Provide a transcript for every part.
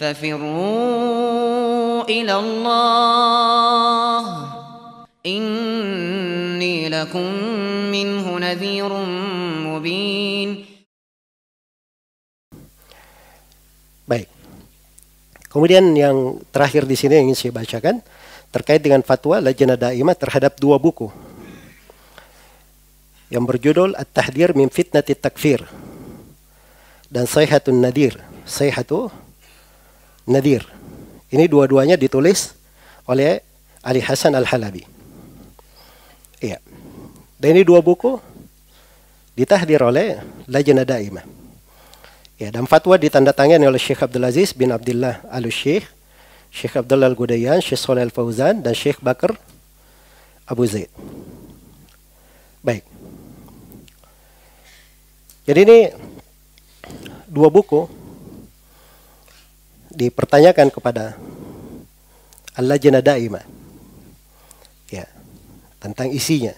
ففروا إلى الله إني لكم منه نذير مبين Baik. Kemudian yang terakhir di sini yang ingin saya bacakan terkait dengan fatwa Lajnah Daimah terhadap dua buku yang berjudul At-Tahdir min Fitnati Takfir dan Sayhatun Nadir. Sayhatu Nadir. Ini dua-duanya ditulis oleh Ali Hasan Al-Halabi. Iya. Dan ini dua buku ditahdir oleh Lajnah Daimah. Ya, dan fatwa ditandatangani oleh Syekh Abdul Aziz bin Abdullah Al-Syekh, Syekh Abdul Al-Gudayan, Syekh Soleh Al-Fauzan, dan Syekh Bakar Abu Zaid. Baik. Jadi ini dua buku dipertanyakan kepada Allah jenadaima ya tentang isinya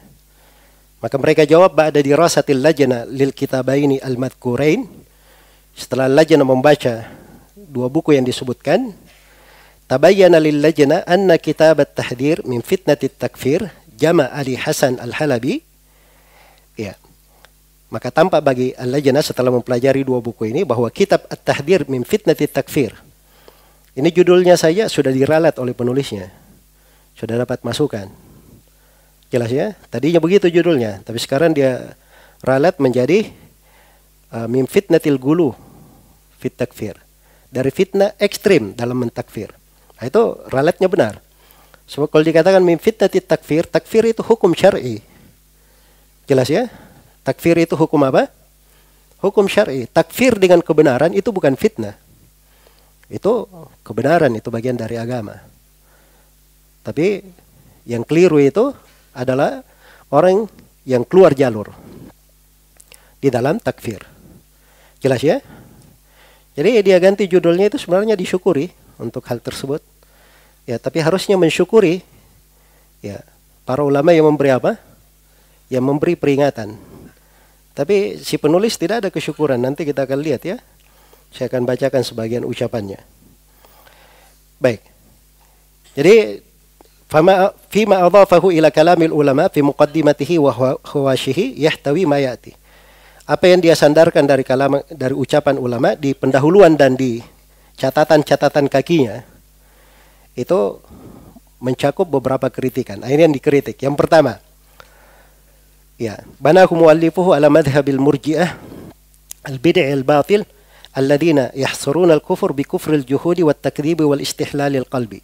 maka mereka jawab ada di Rasatil lajna lil kitabaini al madkurain setelah lajna membaca dua buku yang disebutkan tabayyana lil lajna anna kitab at Tahdir min fitnatit takfir jama Ali Hasan Al-Halabi ya maka tampak bagi al-lajna setelah mempelajari dua buku ini bahwa kitab at Tahdir min fitnatit takfir ini judulnya saja sudah diralat oleh penulisnya. Sudah dapat masukan. Jelas ya? Tadinya begitu judulnya, tapi sekarang dia ralat menjadi uh, eh, min fitnatil gulu fit takfir. Dari fitnah ekstrim dalam mentakfir. Nah, itu ralatnya benar. Sebab kalau dikatakan Mim fitnatil takfir, takfir itu hukum syar'i. Jelas ya? Takfir itu hukum apa? Hukum syar'i. Takfir dengan kebenaran itu bukan fitnah. Itu kebenaran, itu bagian dari agama. Tapi yang keliru itu adalah orang yang keluar jalur di dalam takfir. Jelas ya? Jadi dia ganti judulnya itu sebenarnya disyukuri untuk hal tersebut. Ya, tapi harusnya mensyukuri ya para ulama yang memberi apa? Yang memberi peringatan. Tapi si penulis tidak ada kesyukuran. Nanti kita akan lihat ya. Saya akan bacakan sebagian ucapannya. Baik. Jadi fama fima adhafahu ila kalamil ulama fi muqaddimatihi wa huwashihi yahtawi ma ya'ti. Apa yang dia sandarkan dari kalam dari ucapan ulama di pendahuluan dan di catatan-catatan kakinya itu mencakup beberapa kritikan. Nah, ini yang dikritik. Yang pertama, ya, banahu muallifuhu ala madhhabil murji'ah al-bid'ah al-batil al bid'ah al batil al alladzina yahsuruna al-kufur bi kufril juhudi wat istihlal al qalbi.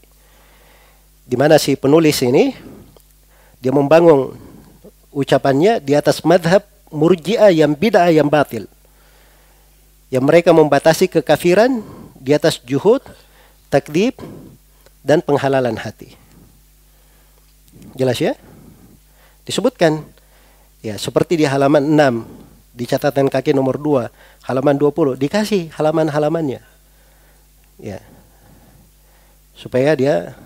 Di mana si penulis ini dia membangun ucapannya di atas madhab murji'ah yang bid'ah yang batil. Yang mereka membatasi kekafiran di atas juhud, takdib, dan penghalalan hati. Jelas ya? Disebutkan. Ya, seperti di halaman 6 di catatan kaki nomor 2 halaman 20 dikasih halaman-halamannya ya supaya dia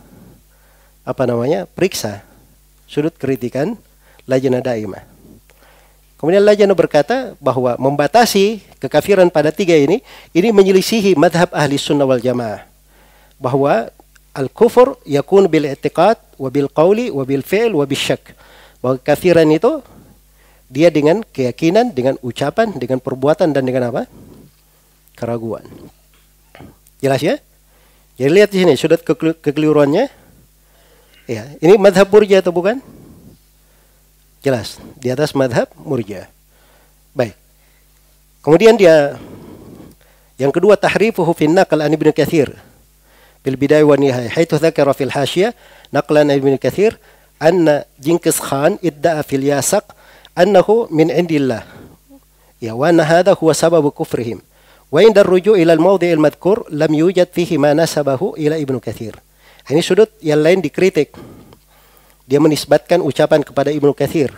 apa namanya periksa sudut kritikan lajana daimah kemudian lajana berkata bahwa membatasi kekafiran pada tiga ini ini menyelisihi madhab ahli sunnah wal jamaah bahwa al-kufur yakun bil etkat wabil bil qawli wa bil fi'l wabil syak bahwa kafiran itu dia dengan keyakinan, dengan ucapan, dengan perbuatan, dan dengan apa? Keraguan. Jelas ya? Jadi lihat di sini, sudah kekeliruannya. Ya, ini madhab murja atau bukan? Jelas, di atas madhab murja. Baik. Kemudian dia yang kedua tahrifuhu fin naql an Ibnu Katsir bil bidayah wa nihayah haitsu dzakara fil hasyiah naqlan Ibnu Katsir anna Jingkis Khan idda'a fil Yasaq wa anna hadha huwa sababu kufrihim. Wa inda كفرهم ila al-mawdi al-madhkur lam yujad fihi ma nasabahu ila Ibnu Katsir. ini sudut yang lain dikritik dia menisbatkan ucapan kepada Ibnu Kathir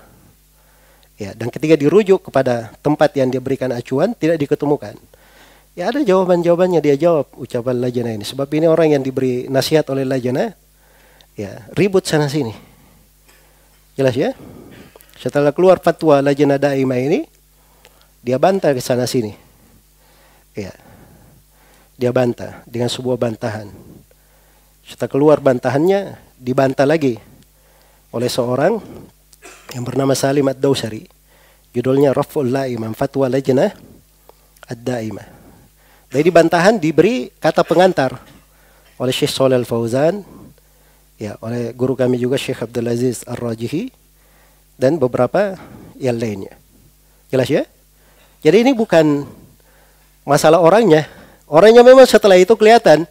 ya dan ketika dirujuk kepada tempat yang dia berikan acuan tidak diketemukan ya ada jawaban-jawabannya dia jawab ucapan lajana ini sebab ini orang yang diberi nasihat oleh lajana ya ribut sana sini jelas ya setelah keluar fatwa Lajnah Daimah ini, dia bantah ke sana sini. Ya. Dia bantah dengan sebuah bantahan. Setelah keluar bantahannya, dibantah lagi oleh seorang yang bernama Salim Ad-Dawsari. Judulnya Raf'ul Laimah, Fatwa Lajnah Ad-Daimah. Dari bantahan diberi kata pengantar oleh Syekh Solal Fauzan, ya oleh guru kami juga Syekh Abdul Aziz Ar-Rajihi, dan beberapa yang lainnya. Jelas ya? Jadi ini bukan masalah orangnya. Orangnya memang setelah itu kelihatan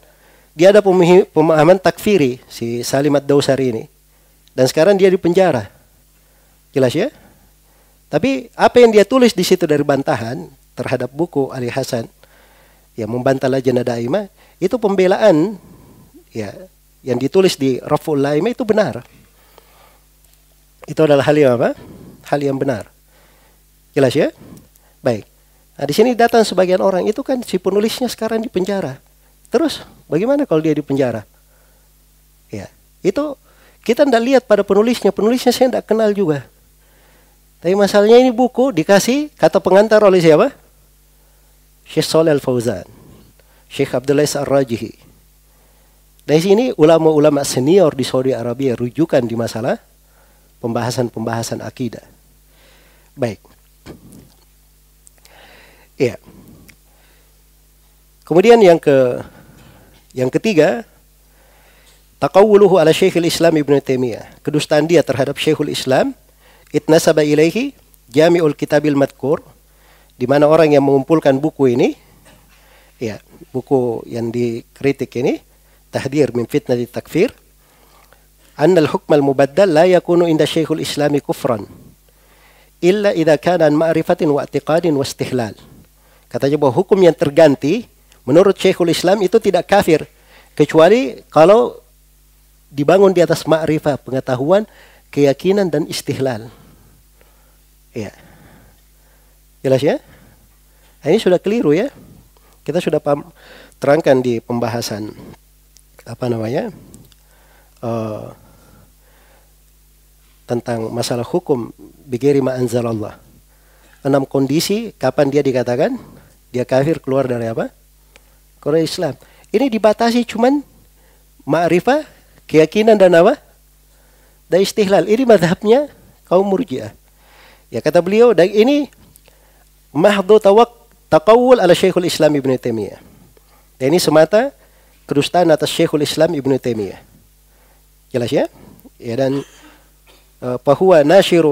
dia ada pemahaman takfiri si Salimat Dausari ini. Dan sekarang dia di penjara. Jelas ya? Tapi apa yang dia tulis di situ dari bantahan terhadap buku Ali Hasan yang membantah lajnah daimah itu pembelaan ya yang ditulis di Raful Laima itu benar. Itu adalah hal yang apa? Hal yang benar. Jelas ya? Baik. Nah, di sini datang sebagian orang itu kan si penulisnya sekarang di penjara. Terus bagaimana kalau dia di penjara? Ya, itu kita tidak lihat pada penulisnya, penulisnya saya tidak kenal juga. Tapi masalahnya ini buku dikasih kata pengantar oleh siapa? Syekh Soleh Al-Fauzan, Syekh Abdullah Ar-Rajihi. Dari sini ulama-ulama senior di Saudi Arabia rujukan di masalah pembahasan-pembahasan akidah. Baik. Iya. Kemudian yang ke yang ketiga taqawwuluhu ala Syekhul Islam Ibnu Taimiyah. Kedustaan dia terhadap Syekhul Islam itnasaba ilaihi Jami'ul Kitabil Madkur di mana orang yang mengumpulkan buku ini ya, buku yang dikritik ini Tahdir min fitnah di takfir annal hukmal mubaddal la yakunu inda syekhul islami kufran illa idza kana ma'rifatin wa istihlal. Katanya bahwa hukum yang terganti menurut Syekhul Islam itu tidak kafir kecuali kalau dibangun di atas ma'rifah, pengetahuan, keyakinan dan istihlal. ya Jelas ya? Nah, ini sudah keliru ya. Kita sudah paham, terangkan di pembahasan apa namanya? Uh, tentang masalah hukum bigiri ma Allah. Enam kondisi kapan dia dikatakan dia kafir keluar dari apa? Keluar Islam. Ini dibatasi cuman ma'rifah, keyakinan dan apa? Dan istihlal. Ini madhabnya kaum murjiah. Ya kata beliau, dan ini mahdu tawak taqawul ala Syekhul Islam ibnu Taimiyah. Dan ini semata kedustaan atas Syekhul Islam ibnu Taimiyah. Jelas ya? Ya dan فهو ناشر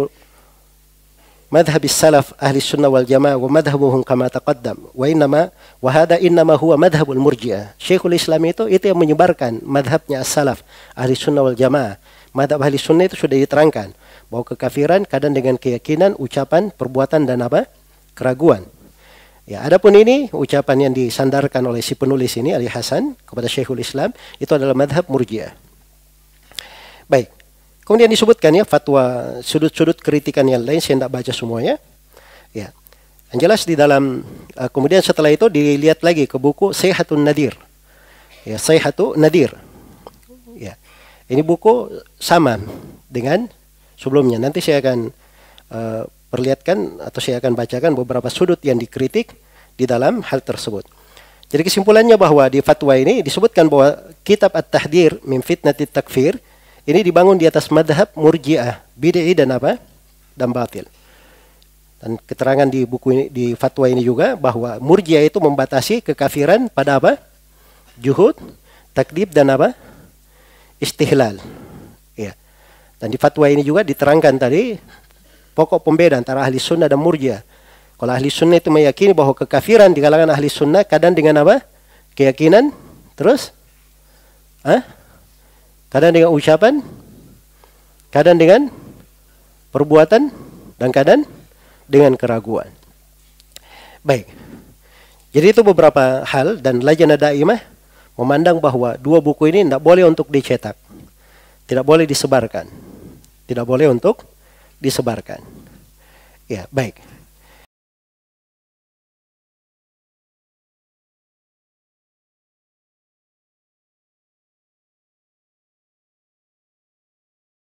مذهب السلف أهل السنة والجماعة ومذهبهم كما تقدم وإنما وهذا إنما huwa مذهب murji'ah syekhul Islam itu itu yang menyebarkan madhabnya as-salaf ahli sunnah wal jamaah madhab ahli sunnah itu sudah diterangkan bahwa kekafiran kadang dengan keyakinan ucapan perbuatan dan apa keraguan Ya, adapun ini ucapan yang disandarkan oleh si penulis ini Ali Hasan kepada Syekhul Islam itu adalah madhab Murji'ah. Baik. Kemudian disebutkan ya fatwa sudut-sudut kritikan yang lain saya tidak baca semuanya. Ya. Yang jelas di dalam uh, kemudian setelah itu dilihat lagi ke buku sehatun Nadir. Ya, sehatun Nadir. Ya. Ini buku sama dengan sebelumnya. Nanti saya akan uh, perlihatkan atau saya akan bacakan beberapa sudut yang dikritik di dalam hal tersebut. Jadi kesimpulannya bahwa di fatwa ini disebutkan bahwa kitab At-Tahdir min fitnatit takfir ini dibangun di atas madhab murjiah, bid'i dan apa? Dan batil. Dan keterangan di buku ini, di fatwa ini juga bahwa murjiah itu membatasi kekafiran pada apa? Juhud, takdib dan apa? Istihlal. Ya. Dan di fatwa ini juga diterangkan tadi pokok pembeda antara ahli sunnah dan murjiah. Kalau ahli sunnah itu meyakini bahwa kekafiran di kalangan ahli sunnah kadang dengan apa? Keyakinan, terus? Hah? Kadang dengan ucapan, kadang dengan perbuatan, dan kadang dengan keraguan. Baik. Jadi itu beberapa hal dan Lajnah Daimah memandang bahwa dua buku ini tidak boleh untuk dicetak. Tidak boleh disebarkan. Tidak boleh untuk disebarkan. Ya, baik.